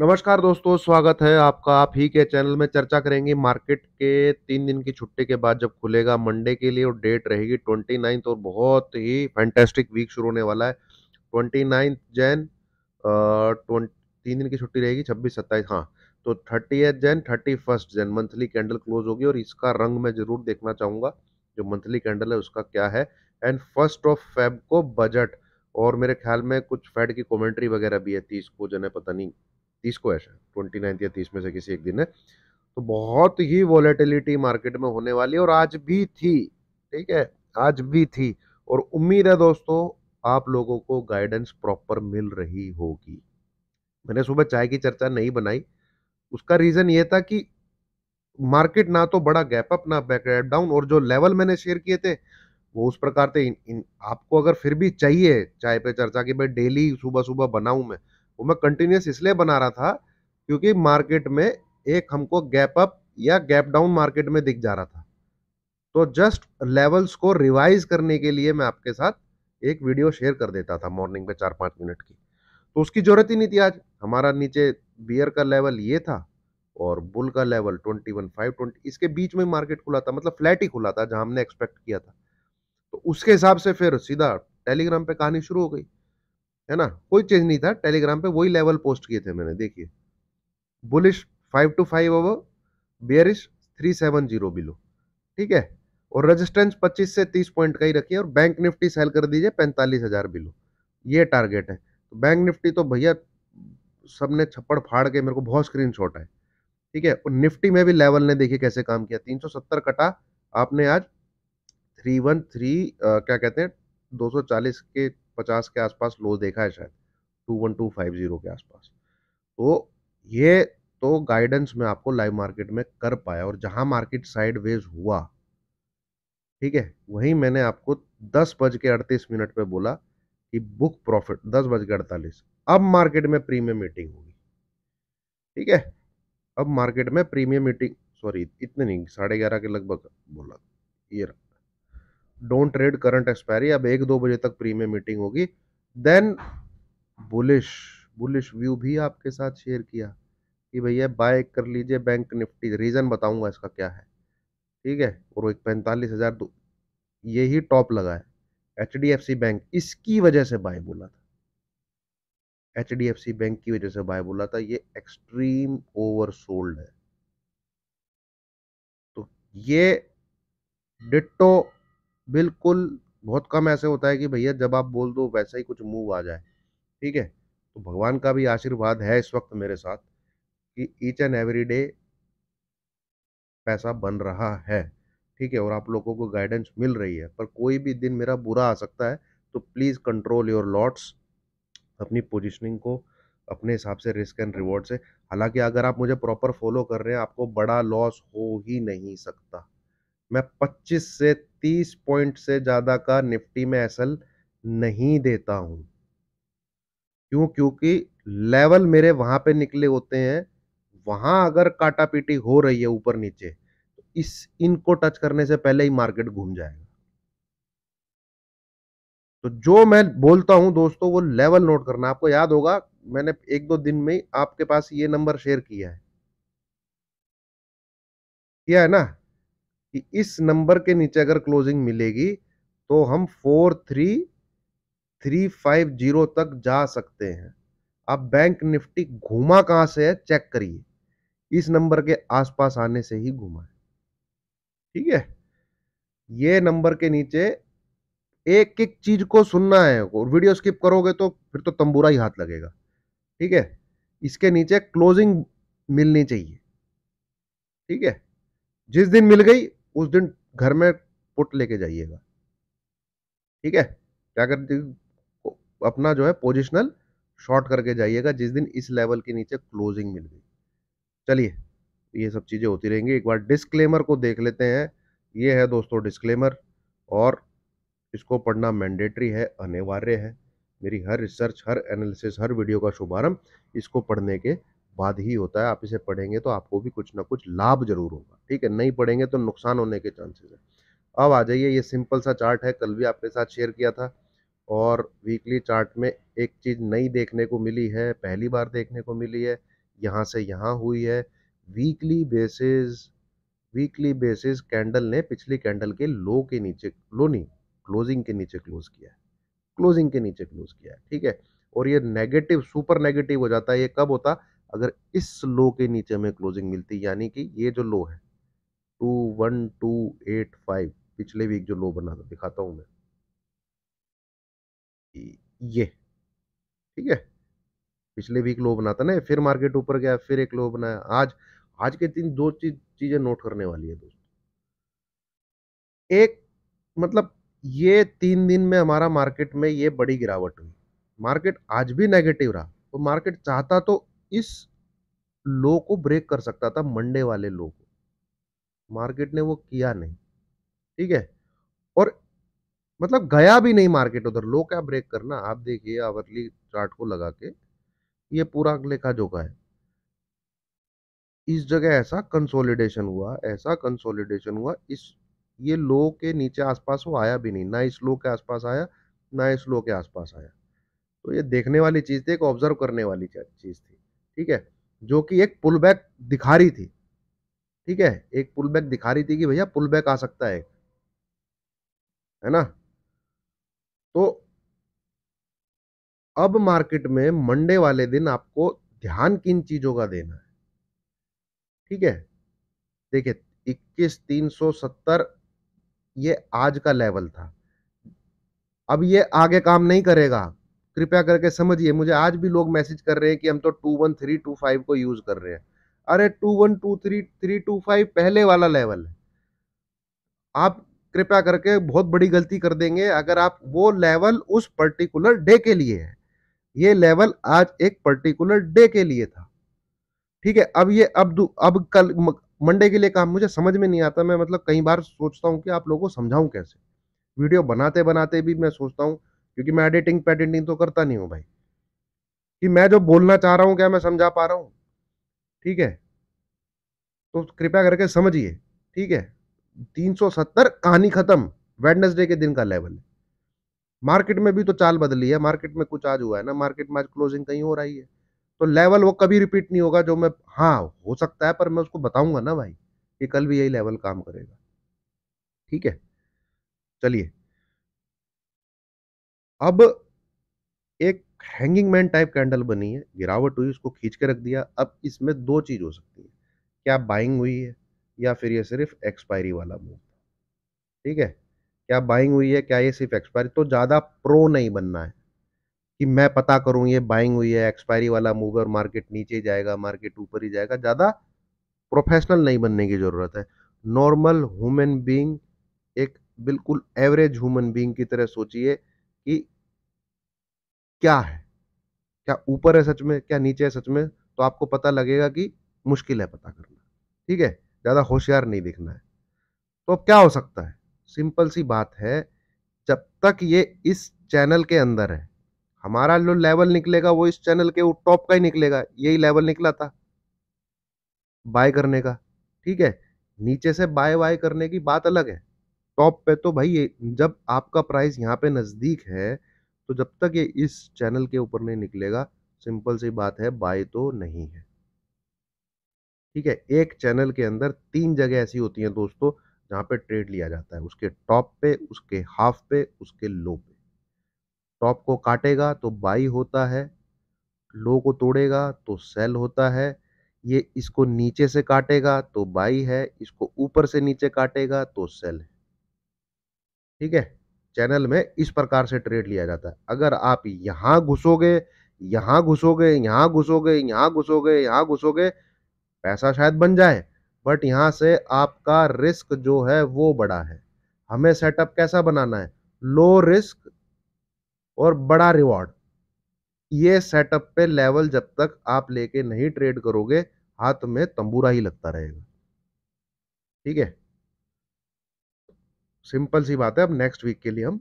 नमस्कार दोस्तों स्वागत है आपका आप ही के चैनल में चर्चा करेंगे मार्केट के तीन दिन की छुट्टी के बाद जब खुलेगा मंडे के लिए और डेट रहेगी ट्वेंटी नाइन्थ और बहुत ही फैंटेस्टिक वीक शुरू होने वाला है ट्वेंटी नाइन्थ जैन तीन दिन की छुट्टी रहेगी छब्बीस सत्ताईस हाँ तो thirty eighth Jan thirty first Jan monthly candle close होगी और इसका रंग मैं ज़रूर देखना चाहूँगा जो मंथली कैंडल है उसका क्या है एंड फर्स्ट ऑफ फेब को बजट और मेरे ख्याल में कुछ फेड की कमेंट्री वगैरह भी है तीस को जो है पता नहीं तीस को ऐसा ट्वेंटी नाइन्थ या तीस में से किसी एक दिन है तो बहुत ही वॉलेटिलिटी मार्केट में होने वाली और आज भी थी ठीक है आज भी थी और उम्मीद है दोस्तों आप लोगों को गाइडेंस प्रॉपर मिल रही होगी मैंने सुबह चाय की चर्चा नहीं बनाई उसका रीज़न ये था कि मार्केट ना तो बड़ा गैप अप ना बैक डाउन और जो लेवल मैंने शेयर किए थे वो उस प्रकार थे इन, इन आपको अगर फिर भी चाहिए चाय पे चर्चा की भाई डेली सुबह सुबह बनाऊं मैं वो मैं कंटिन्यूस इसलिए बना रहा था क्योंकि मार्केट में एक हमको गैप अप या गैप डाउन मार्केट में दिख जा रहा था तो जस्ट लेवल्स को रिवाइज करने के लिए मैं आपके साथ एक वीडियो शेयर कर देता था मॉर्निंग में चार पाँच मिनट की तो उसकी ज़रूरत ही नहीं थी आज हमारा नीचे बियर का लेवल ये था और बुल का level twenty one five twenty इसके बीच में मार्केट खुला था मतलब फ्लैट ही खुला था जहाँ हमने एक्सपेक्ट किया था तो उसके हिसाब से फिर सीधा टेलीग्राम पे कहानी शुरू हो गई है ना कोई चेंज नहीं था टेलीग्राम पे वही लेवल पोस्ट किए थे मैंने देखिए bullish five two five over bearish three seven zero below ठीक है और रेजिस्टेंस पच्चीस से तीस पॉइंट का ही रखिए और बैंक निफ्टी सेल कर दीजिए पैंतालीस हज़ार बिलो ये टारगेट है तो बैंक निफ्टी तो भैया सबने छप्पड़ फाड़ के मेरे को बहुत स्क्रीन शॉट है ठीक है और निफ्टी में भी लेवल ने देखिए कैसे काम किया सत्तर कटा आपने आज थ्री वन थ्री क्या कहते हैं चालीस के पचास के आसपास लो देखा है शायद two one two five zero के आसपास तो ये तो गाइडेंस में आपको लाइव मार्केट में कर पाया और जहां मार्केट साइडवेज हुआ ठीक है वहीं मैंने आपको दस बज के अड़तीस मिनट पे बोला कि बुक प्रॉफिट दस बज के अड़तालीस अब मार्केट में प्रीमियम मीटिंग होगी ठीक है अब मार्केट में प्रीमियम मीटिंग सॉरी इतने नहीं साढ़े ग्यारह के लगभग बोला ये रहा डोंट ट्रेड करंट एक्सपायरी अब एक दो बजे तक प्रीमियम मीटिंग होगी देन बुलिश बुलिश व्यू भी आपके साथ शेयर किया कि भैया बाय कर लीजिए बैंक निफ्टी रीज़न बताऊंगा इसका क्या है ठीक है और वो एक पैंतालीस हज़ार दो यही टॉप लगा है H D F C bank इसकी वजह से बाय बोला था H D F C bank की वजह से बाय बोला था ये एक्सट्रीम ओवर सोल्ड है तो ये डिट्टो बिल्कुल बहुत कम ऐसे होता है कि भैया जब आप बोल दो वैसा ही कुछ मूव आ जाए ठीक है तो भगवान का भी आशीर्वाद है इस वक्त मेरे साथ कि ईच एंड एवरी डे पैसा बन रहा है ठीक है और आप लोगों को गाइडेंस मिल रही है पर कोई भी दिन मेरा बुरा आ सकता है तो प्लीज़ कंट्रोल योर लॉट्स अपनी पोजिशनिंग को अपने हिसाब से रिस्क एंड रिवॉर्ड से हालांकि अगर आप मुझे प्रॉपर फॉलो कर रहे हैं आपको बड़ा लॉस हो ही नहीं सकता मैं 25 से 30 पॉइंट से ज़्यादा का निफ्टी में एसएल नहीं देता हूं क्यों क्योंकि लेवल मेरे वहां पे निकले होते हैं वहां अगर काटा पीटी हो रही है ऊपर नीचे तो इस इनको टच करने से पहले ही मार्केट घूम जाएगा तो जो मैं बोलता हूं दोस्तों वो लेवल नोट करना आपको याद होगा मैंने एक दो दिन में आपके पास ये नंबर शेयर किया है किया है ना कि इस नंबर के नीचे अगर क्लोजिंग मिलेगी तो हम four three three five zero तक जा सकते हैं आप बैंक निफ्टी घुमा कहां से है चेक करिए इस नंबर के आसपास आने से ही घुमा है ठीक है ये नंबर के नीचे एक एक चीज को सुनना है और वीडियो स्किप करोगे तो फिर तो तंबूरा ही हाथ लगेगा ठीक है इसके नीचे क्लोजिंग मिलनी चाहिए ठीक है जिस दिन मिल गई उस दिन घर में पुट लेके जाइएगा ठीक है क्या करते अपना जो है पोजिशनल शॉर्ट करके जाइएगा जिस दिन इस लेवल के नीचे क्लोजिंग मिल गई चलिए ये सब चीज़ें होती रहेंगी एक बार डिस्क्लेमर को देख लेते हैं ये है दोस्तों डिस्क्लेमर और इसको पढ़ना मैंडेटरी है अनिवार्य है मेरी हर रिसर्च हर एनालिसिस हर वीडियो का शुभारंभ इसको पढ़ने के बाद ही होता है आप इसे पढ़ेंगे तो आपको भी कुछ ना कुछ लाभ जरूर होगा ठीक है नहीं पढ़ेंगे तो नुकसान होने के चांसेस है अब आ जाइए ये सिंपल सा चार्ट है कल भी आपके साथ शेयर किया था और वीकली चार्ट में एक चीज़ नई देखने को मिली है पहली बार देखने को मिली है यहाँ से यहाँ हुई है weekly basis weekly basis candle ने पिछली कैंडल के लो के नीचे लो नहीं क्लोजिंग के नीचे क्लोज किया है क्लोजिंग के नीचे क्लोज किया है ठीक है और ये नेगेटिव सुपर नेगेटिव हो जाता है ये कब होता अगर इस लो के नीचे हमें क्लोजिंग मिलती यानी कि ये जो लो है two one two eight five पिछले वीक जो लो बना था दिखाता हूं मैं ये ठीक है पिछले वीक लो बना था ना फिर मार्केट ऊपर गया फिर एक लो बनाया आज आज के दिन दो चीज चीज़ें नोट करने वाली है दोस्तों एक मतलब ये तीन दिन में हमारा मार्केट में ये बड़ी गिरावट हुई मार्केट आज भी नेगेटिव रहा तो मार्केट चाहता तो इस लो को ब्रेक कर सकता था मंडे वाले लो को मार्केट ने वो किया नहीं ठीक है और मतलब गया भी नहीं मार्केट उधर लो क्या ब्रेक करना आप देखिए आवरली चार्ट को लगा के ये पूरा लेखा जोखा है इस जगह ऐसा कंसोलिडेशन हुआ ऐसा कंसोलिडेशन हुआ इस ये लो के नीचे आसपास वो आया भी नहीं ना इस लो के आसपास आया ना इस लो के आसपास आया तो ये देखने वाली चीज़ थी एक ऑब्जर्व करने वाली चीज़ थी ठीक है जो कि एक पुल बैक दिखा रही थी ठीक है एक पुल बैक दिखा रही थी कि भैया पुल बैक आ सकता है है ना तो अब मार्केट में मंडे वाले दिन आपको ध्यान किन चीजों का देना है ठीक है देखिए इक्कीस तीन सौ सत्तर ये आज का लेवल था अब ये आगे काम नहीं करेगा कृपया करके समझिए मुझे आज भी लोग मैसेज कर रहे हैं कि हम तो two one three two five को यूज़ कर रहे हैं अरे two one two three three two five पहले वाला लेवल है आप कृपया करके बहुत बड़ी गलती कर देंगे अगर आप वो लेवल उस पर्टिकुलर डे के लिए है ये लेवल आज एक पर्टिकुलर डे के लिए था ठीक है अब ये अब अब कल मंडे के लिए काम मुझे समझ में नहीं आता मैं मतलब कई बार सोचता हूँ कि आप लोगों को समझाऊ कैसे वीडियो बनाते बनाते भी मैं सोचता हूँ क्योंकि मैं एडिटिंग पेडिटिंग तो करता नहीं हूँ भाई कि मैं जो बोलना चाह रहा हूँ क्या मैं समझा पा रहा हूँ ठीक है तो कृपया करके समझिए ठीक है 370 कहानी खत्म वेडनेसडे के दिन का लेवल है मार्केट में भी तो चाल बदली है मार्केट में कुछ आज हुआ है ना मार्केट में आज क्लोजिंग कहीं हो रही है तो लेवल वो कभी रिपीट नहीं होगा जो मैं हाँ हो सकता है पर मैं उसको बताऊंगा ना भाई कि कल भी यही लेवल काम करेगा ठीक है चलिए अब एक हैंगिंग मैन टाइप कैंडल बनी है गिरावट हुई उसको खींच के रख दिया अब इसमें दो चीज़ हो सकती है क्या बाइंग हुई है या फिर ये सिर्फ एक्सपायरी वाला मूव था ठीक है क्या बाइंग हुई है क्या ये सिर्फ एक्सपायरी तो ज़्यादा प्रो नहीं बनना है कि मैं पता करूं ये बाइंग हुई है एक्सपायरी वाला मूव है और मार्केट नीचे जाएगा मार्केट ऊपर ही जाएगा ज़्यादा प्रोफेशनल नहीं बनने की ज़रूरत है नॉर्मल ह्यूमन बीइंग एक बिल्कुल एवरेज ह्यूमन बीइंग की तरह सोचिए कि क्या है क्या ऊपर है सच में क्या नीचे है सच में तो आपको पता लगेगा कि मुश्किल है पता करना ठीक है ज़्यादा होशियार नहीं दिखना है तो अब क्या हो सकता है सिंपल सी बात है जब तक ये इस चैनल के अंदर है हमारा जो लेवल निकलेगा वो इस चैनल के टॉप का ही निकलेगा यही लेवल निकला था बाय करने का ठीक है नीचे से बाय बाय करने की बात अलग है टॉप पे तो भाई जब आपका प्राइस यहाँ पे नज़दीक है तो जब तक ये इस चैनल के ऊपर नहीं निकलेगा सिंपल सी बात है बाय तो नहीं है ठीक है एक चैनल के अंदर तीन जगह ऐसी होती हैं दोस्तों जहाँ पे ट्रेड लिया जाता है उसके टॉप पे उसके हाफ पे उसके लो पे टॉप को काटेगा तो बाई होता है लो को तोड़ेगा तो सेल होता है ये इसको नीचे से काटेगा तो बाई है इसको ऊपर से नीचे काटेगा तो सेल है ठीक है चैनल में इस प्रकार से ट्रेड लिया जाता है अगर आप यहाँ घुसोगे यहाँ घुसोगे यहाँ घुसोगे यहाँ घुसोगे यहाँ घुसोगे पैसा शायद बन जाए बट यहाँ से आपका रिस्क जो है वो बड़ा है हमें सेटअप कैसा बनाना है लो रिस्क और बड़ा रिवॉर्ड ये सेटअप पे लेवल जब तक आप लेके नहीं ट्रेड करोगे हाथ में तंबूरा ही लगता रहेगा ठीक है सिंपल सी बात है अब नेक्स्ट वीक के लिए हम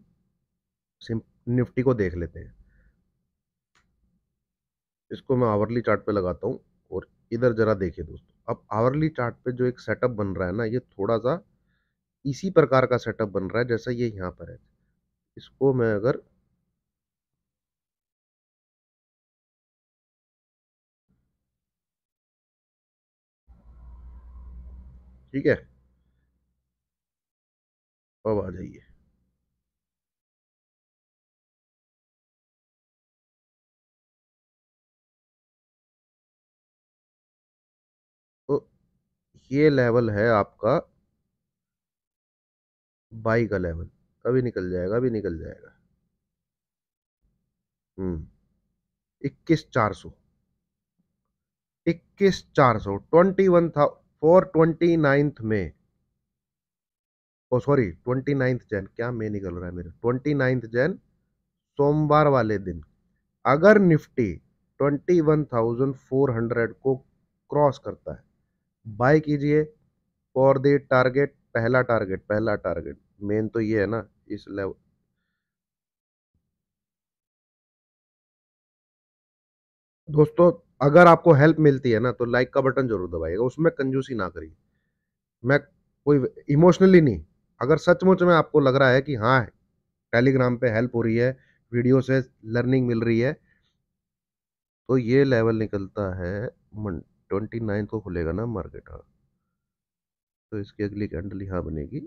निफ्टी को देख लेते हैं इसको मैं आवरली चार्ट पे लगाता हूँ और इधर ज़रा देखिए दोस्तों अब आवरली चार्ट पे जो एक सेटअप बन रहा है ना ये थोड़ा सा इसी प्रकार का सेटअप बन रहा है जैसा ये यहाँ पर है इसको मैं अगर ठीक है अब आ जाइए तो ये लेवल है आपका बाई का लेवल कभी निकल जाएगा अभी निकल जाएगा हम्म इक्कीस चार सौ इक्कीस चार सौ ट्वेंटी वन था फोर ट्वेंटी नाइन्थ में oh sorry twenty ninth Jan क्या मैं निकल रहा है मेरा ट्वेंटी नाइन्थ जैन सोमवार वाले दिन अगर Nifty twenty one thousand four hundred को क्रॉस करता है बाय कीजिए फॉर द टारगेट पहला टारगेट पहला टारगेट मेन तो ये है ना इस लेवल दोस्तों अगर आपको हेल्प मिलती है ना तो लाइक का बटन जरूर दबाइएगा उसमें कंजूसी ना करिए मैं कोई इमोशनली नहीं अगर सचमुच में आपको लग रहा है कि हाँ टेलीग्राम पे हेल्प हो रही है वीडियो से लर्निंग मिल रही है तो ये लेवल निकलता है ट्वेंटी नाइन्थ को खुलेगा ना मार्केट हाँ तो इसकी अगली कैंडल यहाँ बनेगी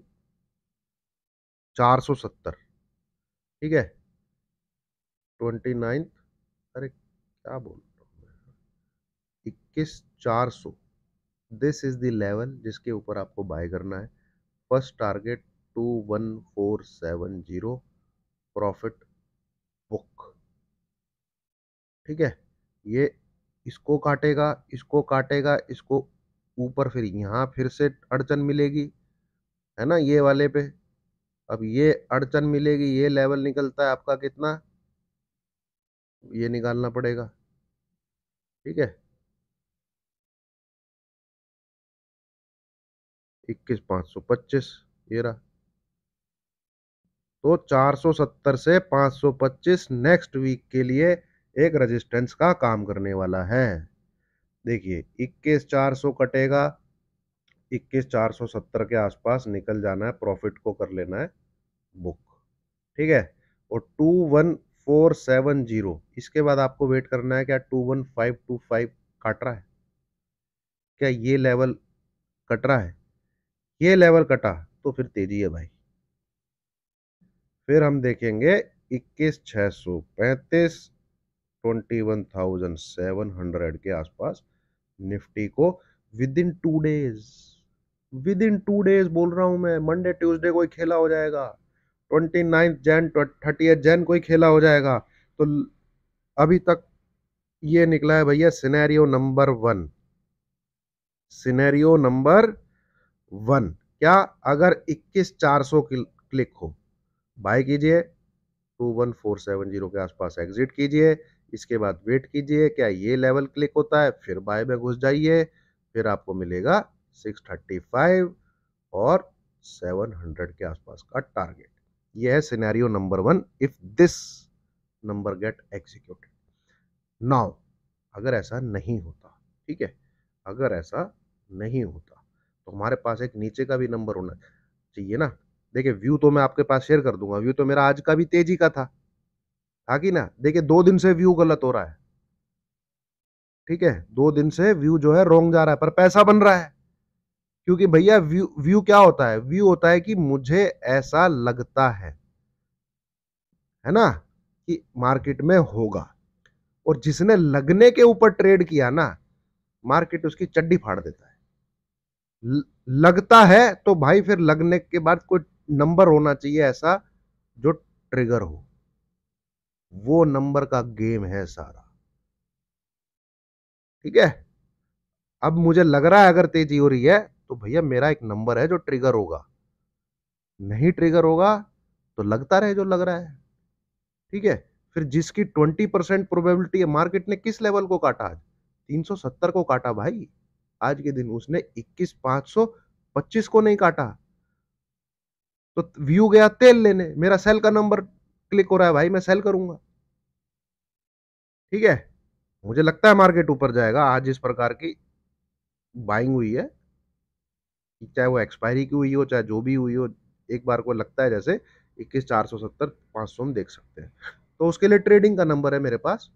चार सौ सत्तर ठीक है ट्वेंटी नाइन्थ अरे क्या बोल रहा हूँ इक्कीस चार सौ दिस इज़ द लेवल जिसके ऊपर आपको बाय करना है first target two one four seven zero profit book ठीक है ये इसको काटेगा इसको काटेगा इसको ऊपर फिर यहाँ फिर से अड़चन मिलेगी है ना ये वाले पे अब ये अड़चन मिलेगी ये लेवल निकलता है आपका कितना ये निकालना पड़ेगा ठीक है इक्कीस पाँच सौ पच्चीस ये रहा तो 470 से 525 नेक्स्ट वीक के लिए एक रेजिस्टेंस का काम करने वाला है देखिए इक्कीस चार सौ कटेगा इक्कीस चार सौ सत्तर के आसपास निकल जाना है प्रॉफिट को कर लेना है बुक ठीक है और two one four seven zero इसके बाद आपको वेट करना है क्या two one five two five काट रहा है क्या ये लेवल कट रहा है ये लेवल कटा तो फिर तेजी है भाई फिर हम देखेंगे इक्कीस छ सौ पैंतीस twenty one thousand seven hundred के आसपास निफ्टी को within two days within two days बोल रहा हूं मैं मंडे ट्यूसडे कोई खेला हो जाएगा twenty ninth Jan thirty eighth Jain कोई खेला हो जाएगा तो अभी तक ये निकला है भैया scenario number one scenario number one क्या अगर इक्कीस चार सौ क्लिक हो बाय कीजिए two one four seven zero के आसपास एग्जिट कीजिए इसके बाद वेट कीजिए क्या ये लेवल क्लिक होता है फिर बाय में घुस जाइए फिर आपको मिलेगा सिक्स थर्टी फाइव और सेवन हंड्रेड के आसपास का टारगेट यह है scenario number one if this number get executed now अगर ऐसा नहीं होता ठीक है अगर ऐसा नहीं होता तो हमारे पास एक नीचे का भी नंबर होना चाहिए ना देखिए व्यू तो मैं आपके पास शेयर कर दूंगा व्यू तो मेरा आज का भी तेजी का था था कि ना देखिए दो दिन से व्यू गलत हो रहा है ठीक है दो दिन से व्यू जो है रोंग जा रहा है पर पैसा बन रहा है क्योंकि भैया व्यू व्यू क्या होता है व्यू होता है कि मुझे ऐसा लगता है है ना कि मार्केट में होगा और जिसने लगने के ऊपर ट्रेड किया ना मार्केट उसकी चड्डी फाड़ देता है लगता है तो भाई फिर लगने के बाद कोई नंबर होना चाहिए ऐसा जो ट्रिगर हो वो नंबर का गेम है सारा ठीक है अब मुझे लग रहा है अगर तेजी हो रही है तो भैया मेरा एक नंबर है जो ट्रिगर होगा नहीं ट्रिगर होगा तो लगता रहे जो लग रहा है ठीक है फिर जिसकी ट्वेंटी परसेंट प्रोबेबिलिटी है मार्केट ने किस लेवल को काटा आज तीन सौ सत्तर को काटा भाई आज के दिन उसने इक्कीस पांच सौ पच्चीस को नहीं काटा तो व्यू गया तेल लेने मेरा सेल का नंबर क्लिक हो रहा है भाई मैं सेल करूंगा ठीक है मुझे लगता है मार्केट ऊपर जाएगा आज इस प्रकार की बाइंग हुई है चाहे वो एक्सपायरी की हुई हो चाहे जो भी हुई हो एक बार को लगता है जैसे इक्कीस चार सौ सत्तर पाँच सौ हम देख सकते हैं तो उसके लिए ट्रेडिंग का नंबर है मेरे पास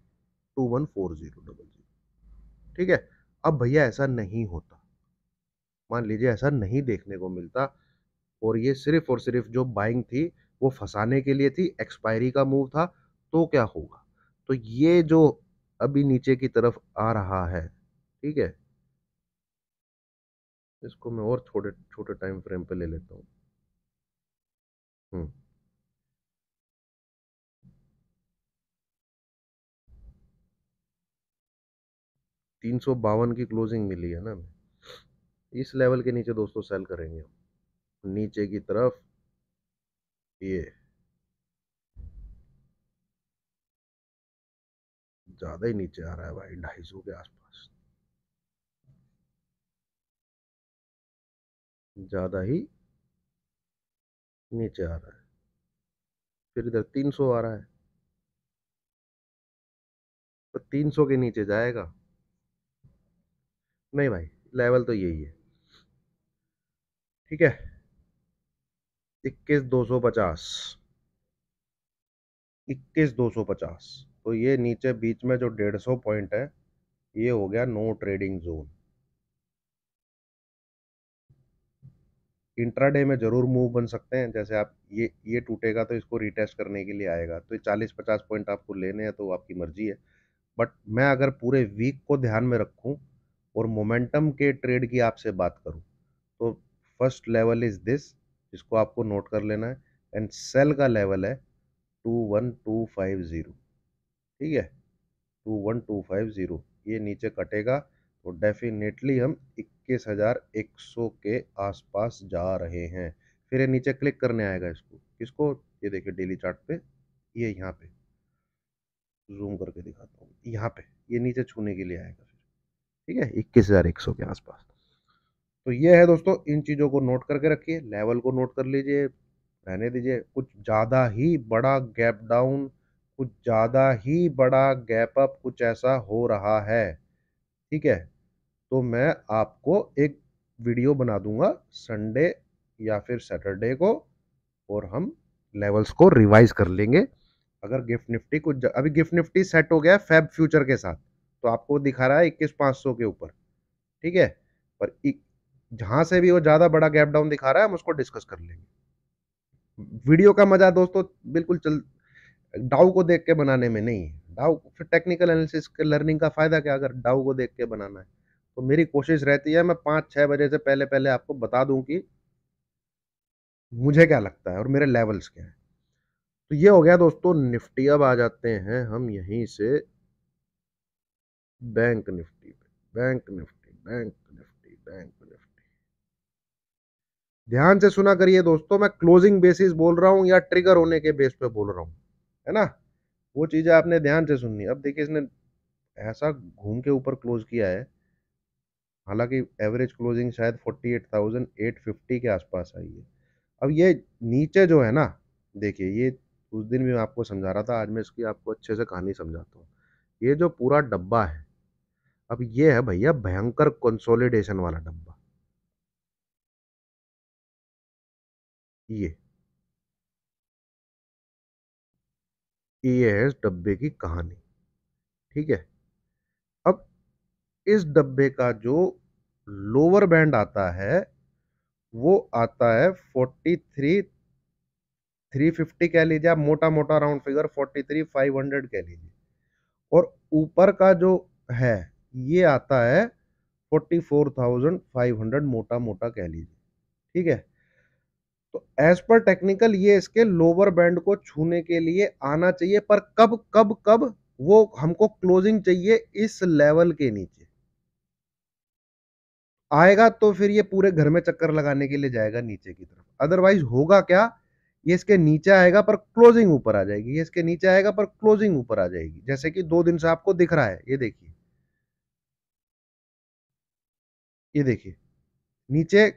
two one four zero double zero ठीक है अब भैया ऐसा नहीं होता मान लीजिए ऐसा नहीं देखने को मिलता और ये सिर्फ और सिर्फ जो बाइंग थी वो फंसाने के लिए थी एक्सपायरी का मूव था तो क्या होगा तो ये जो अभी नीचे की तरफ आ रहा है ठीक है इसको मैं और छोटे छोटे टाइम फ्रेम पे ले लेता हूँ हम्म। तीन सौ बावन की क्लोजिंग मिली है ना इस लेवल के नीचे दोस्तों सेल करेंगे हम नीचे की तरफ ये ज़्यादा ही नीचे आ रहा है भाई ढाई सौ के आसपास ज़्यादा ही नीचे आ रहा है फिर इधर तीन सौ आ रहा है तो तीन सौ के नीचे जाएगा नहीं भाई लेवल तो यही है ठीक है इक्कीस दो सौ पचास इक्कीस दो सौ पचास तो ये नीचे बीच में जो डेढ़ सौ पॉइंट है ये हो गया नो ट्रेडिंग जोन इंट्राडे में जरूर मूव बन सकते हैं जैसे आप ये ये टूटेगा तो इसको रिटेस्ट करने के लिए आएगा तो ये चालीस पचास पॉइंट आपको लेने हैं तो आपकी मर्जी है बट मैं अगर पूरे वीक को ध्यान में रखूं और मोमेंटम के ट्रेड की आपसे बात करूँ तो फर्स्ट लेवल इज़ दिस जिसको आपको नोट कर लेना है एंड सेल का लेवल है two one two five zero ठीक है two one two five zero ये नीचे कटेगा तो डेफिनेटली हम इक्कीस हज़ार एक सौ के आसपास जा रहे हैं फिर ये नीचे क्लिक करने आएगा इसको किसको ये देखिए डेली चार्ट पे ये यहाँ पे जूम करके दिखाता हूँ यहाँ पे ये नीचे छूने के लिए आएगा ठीक है इक्कीस हज़ार एक सौ के आसपास तो ये है दोस्तों इन चीज़ों को नोट करके रखिए लेवल को नोट कर लीजिए रहने दीजिए कुछ ज़्यादा ही बड़ा गैप डाउन कुछ ज़्यादा ही बड़ा गैप अप कुछ ऐसा हो रहा है ठीक है तो मैं आपको एक वीडियो बना दूंगा संडे या फिर सैटरडे को और हम लेवल्स को रिवाइज कर लेंगे अगर गिफ्ट निफ्टी कुछ अभी गिफ्ट निफ्टी सेट हो गया है फैब फ्यूचर के साथ तो आपको दिखा रहा है इक्कीस पाँच सौ के ऊपर ठीक है पर जहाँ से भी वो ज़्यादा बड़ा गैप डाउन दिखा रहा है हम उसको डिस्कस कर लेंगे वीडियो का मज़ा दोस्तों बिल्कुल चल डाउ को देख के बनाने में नहीं है डाउ फिर टेक्निकल एनालिसिस के लर्निंग का फ़ायदा क्या अगर डाउ को देख के बनाना है तो मेरी कोशिश रहती है मैं पाँच छः बजे से पहले पहले आपको बता दूँ कि मुझे क्या लगता है और मेरे लेवल्स क्या हैं तो ये हो गया दोस्तों निफ्टी अब आ जाते हैं हम यहीं से बैंक निफ्टी पे bank Nifty bank Nifty bank Nifty ध्यान से सुना करिए दोस्तों मैं क्लोजिंग बेसिस बोल रहा हूँ या ट्रिगर होने के बेस पे बोल रहा हूँ है ना वो चीज़ें आपने ध्यान से सुननी अब देखिए इसने ऐसा घूम के ऊपर क्लोज किया है हालांकि एवरेज क्लोजिंग शायद 48,850 के आसपास आई है अब ये नीचे जो है ना देखिए ये उस दिन भी मैं आपको समझा रहा था आज मैं इसकी आपको अच्छे से कहानी समझाता हूँ ये जो पूरा डब्बा है अब ये है भैया भयंकर कंसोलिडेशन वाला डब्बा ये ये है इस डब्बे की कहानी ठीक है अब इस डब्बे का जो लोअर बैंड आता है वो आता है फोर्टी थ्री थ्री फिफ्टी कह लीजिए मोटा मोटा round figure forty three five hundred कह लीजिए और ऊपर का जो है ये आता है forty four thousand five hundred मोटा मोटा कह लीजिए ठीक है तो एज पर टेक्निकल ये इसके लोअर बैंड को छूने के लिए आना चाहिए पर कब कब कब वो हमको क्लोजिंग चाहिए इस लेवल के नीचे आएगा तो फिर ये पूरे घर में चक्कर लगाने के लिए जाएगा नीचे की तरफ अदरवाइज होगा क्या ये इसके नीचे आएगा पर क्लोजिंग ऊपर आ जाएगी ये इसके नीचे आएगा पर क्लोजिंग ऊपर आ जाएगी जैसे कि दो दिन से आपको दिख रहा है ये देखिए ये देखिए नीचे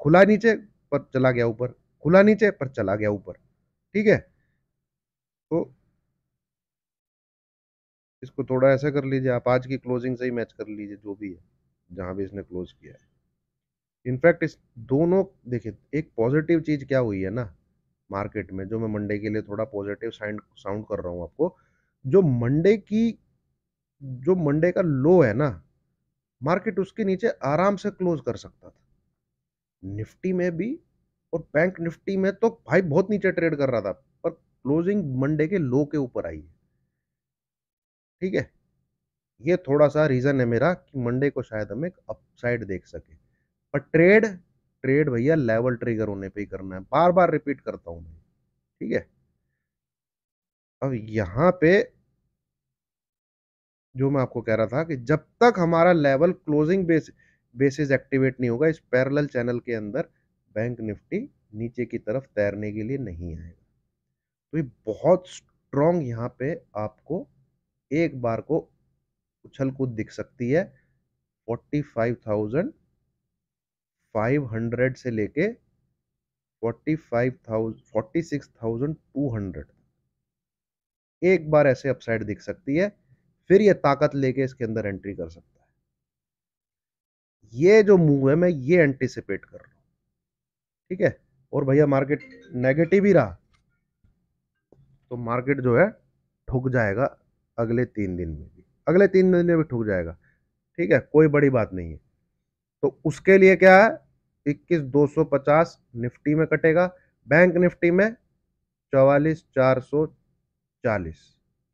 खुला नीचे पर चला गया ऊपर खुला नीचे पर चला गया ऊपर ठीक है तो इसको थोड़ा ऐसा कर लीजिए आप आज की क्लोजिंग से ही मैच कर लीजिए जो भी है जहां भी इसने क्लोज किया है इनफैक्ट इस दोनों देखिए एक पॉजिटिव चीज़ क्या हुई है ना मार्केट में जो मैं मंडे के लिए थोड़ा पॉजिटिव साइंड साउंड कर रहा हूँ आपको जो मंडे की जो मंडे का लो है ना मार्केट उसके नीचे आराम से क्लोज कर सकता था निफ्टी में भी और बैंक निफ्टी में तो भाई बहुत नीचे ट्रेड कर रहा था पर क्लोजिंग मंडे के लो के ऊपर आई है ठीक है ये थोड़ा सा रीज़न है मेरा कि मंडे को शायद हम एक अपसाइड देख सके पर ट्रेड ट्रेड भैया लेवल ट्रिगर होने पे ही करना है बार बार रिपीट करता हूं मैं ठीक है अब यहां पे जो मैं आपको कह रहा था कि जब तक हमारा level closing base basis activate नहीं होगा इस पैरेलल चैनल के अंदर बैंक निफ्टी नीचे की तरफ तैरने के लिए नहीं आएगा तो ये बहुत स्ट्रॉन्ग यहाँ पे आपको एक बार को उछल कूद दिख सकती है forty five thousand five hundred से लेके forty five thousand forty six thousand two hundred एक बार ऐसे अपसाइड दिख सकती है फिर ये ताकत लेके इसके अंदर एंट्री कर सकता है ये जो मूव है मैं ये एंटिसिपेट कर रहा हूं ठीक है और भैया मार्केट नेगेटिव ही रहा तो मार्केट जो है ठुक जाएगा अगले तीन दिन में भी अगले तीन दिन में भी ठुक जाएगा ठीक है कोई बड़ी बात नहीं है तो उसके लिए क्या है इक्कीस दो सौ पचास निफ्टी में कटेगा बैंक निफ्टी में चवालीस चार सौ चालीस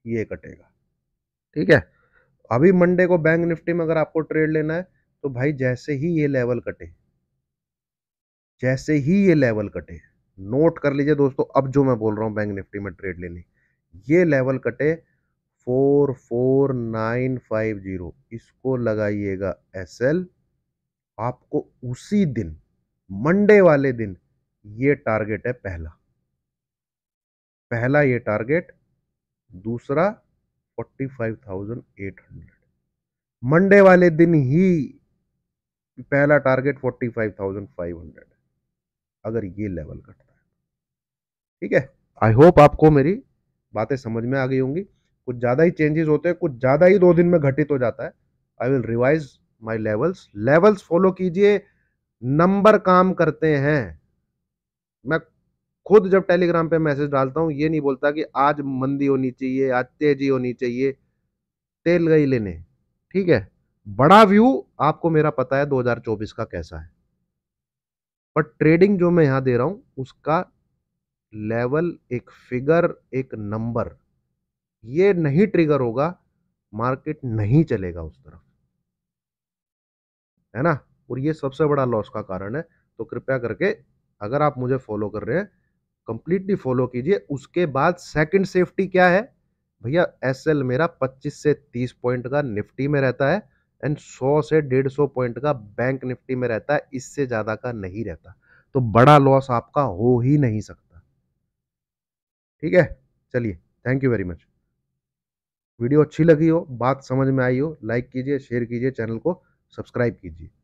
ये कटेगा ठीक है अभी मंडे को बैंक निफ्टी में अगर आपको ट्रेड लेना है तो भाई जैसे ही ये लेवल कटे जैसे ही ये लेवल कटे नोट कर लीजिए दोस्तों अब जो मैं बोल रहा हूँ बैंक निफ्टी में ट्रेड लेने ये लेवल कटे four four nine five zero इसको लगाइएगा एस एल आपको उसी दिन मंडे वाले दिन ये टारगेट है पहला पहला ये टारगेट दूसरा forty five thousand eight hundred Monday वाले दिन ही पहला target forty five thousand five hundred अगर ये लेवल घटता है ठीक है आई होप आपको मेरी बातें समझ में आ गई होंगी कुछ ज़्यादा ही चेंजेस होते हैं कुछ ज़्यादा ही दो दिन में घटित हो जाता है I will revise my levels levels follow कीजिए नंबर काम करते हैं मैं खुद जब टेलीग्राम पे मैसेज डालता हूँ ये नहीं बोलता कि आज मंदी होनी चाहिए आज तेजी होनी चाहिए तेल गई लेने ठीक है बड़ा व्यू आपको मेरा पता है 2024 का कैसा है पर ट्रेडिंग जो मैं यहां दे रहा हूं उसका लेवल एक फिगर एक नंबर ये नहीं ट्रिगर होगा मार्केट नहीं चलेगा उस तरफ है ना और ये सबसे बड़ा लॉस का कारण है तो कृपया करके अगर आप मुझे फॉलो कर रहे हैं कंप्लीटली फॉलो कीजिए उसके बाद सेकंड सेफ्टी क्या है भैया एस एल मेरा 25 से 30 पॉइंट का निफ्टी में रहता है एंड 100 से 150 पॉइंट का बैंक निफ्टी में रहता है इससे ज़्यादा का नहीं रहता तो बड़ा लॉस आपका हो ही नहीं सकता ठीक है चलिए thank you very much video अच्छी लगी हो बात समझ में आई हो लाइक कीजिए शेयर कीजिए चैनल को सब्सक्राइब कीजिए